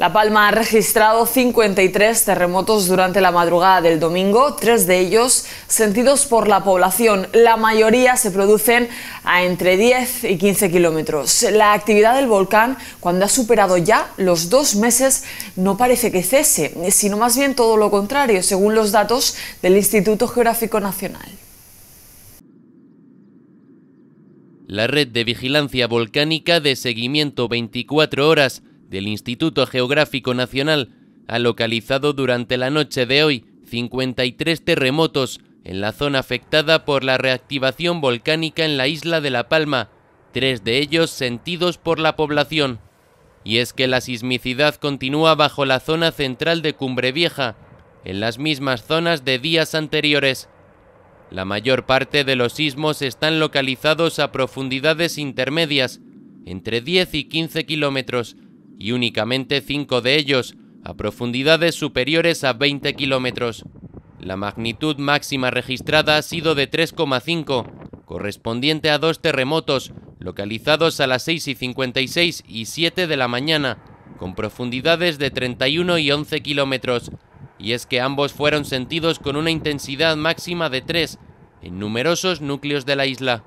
La Palma ha registrado 53 terremotos durante la madrugada del domingo, tres de ellos sentidos por la población. La mayoría se producen a entre 10 y 15 kilómetros. La actividad del volcán, cuando ha superado ya los dos meses, no parece que cese, sino más bien todo lo contrario, según los datos del Instituto Geográfico Nacional. La red de vigilancia volcánica de seguimiento 24 horas del Instituto Geográfico Nacional ha localizado durante la noche de hoy 53 terremotos en la zona afectada por la reactivación volcánica en la isla de La Palma, tres de ellos sentidos por la población. Y es que la sismicidad continúa bajo la zona central de Cumbre Vieja, en las mismas zonas de días anteriores. La mayor parte de los sismos están localizados a profundidades intermedias, entre 10 y 15 kilómetros, y únicamente cinco de ellos a profundidades superiores a 20 kilómetros. La magnitud máxima registrada ha sido de 3,5, correspondiente a dos terremotos localizados a las 6 y 56 y 7 de la mañana, con profundidades de 31 y 11 kilómetros, y es que ambos fueron sentidos con una intensidad máxima de 3 en numerosos núcleos de la isla.